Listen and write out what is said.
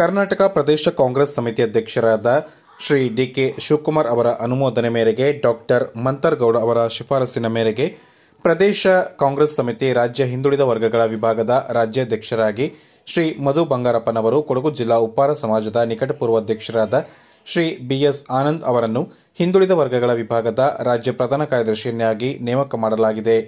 ಕರ್ನಾಟಕ ಪ್ರದೇಶ ಕಾಂಗ್ರೆಸ್ ಸಮಿತಿ ಅಧ್ಯಕ್ಷರಾದ ಶ್ರೀ ಡಿ ಕೆ ಶಿವಕುಮಾರ್ ಅವರ ಅನುಮೋದನೆ ಮೇರೆಗೆ ಡಾಕ್ಟರ್ ಮಂತರ್ಗೌಡ ಅವರ ಶಿಫಾರಸಿನ ಮೇರೆಗೆ ಪ್ರದೇಶ ಕಾಂಗ್ರೆಸ್ ಸಮಿತಿ ರಾಜ್ಯ ಹಿಂದುಳಿದ ವರ್ಗಗಳ ವಿಭಾಗದ ರಾಜ್ಯಾಧ್ಯಕ್ಷರಾಗಿ ಶ್ರೀ ಮಧು ಬಂಗಾರಪ್ಪನವರು ಕೊಡಗು ಜಿಲ್ಲಾ ಉಪ್ಪಾರ ಸಮಾಜದ ನಿಕಟಪೂರ್ವ ಅಧ್ಯಕ್ಷರಾದ ಶ್ರೀ ಬಿಎಸ್ ಆನಂದ್ ಅವರನ್ನು ಹಿಂದುಳಿದ ವರ್ಗಗಳ ವಿಭಾಗದ ರಾಜ್ಯ ಪ್ರಧಾನ ಕಾರ್ಯದರ್ಶಿಯನ್ನಾಗಿ ನೇಮಕ ಮಾಡಲಾಗಿದೆ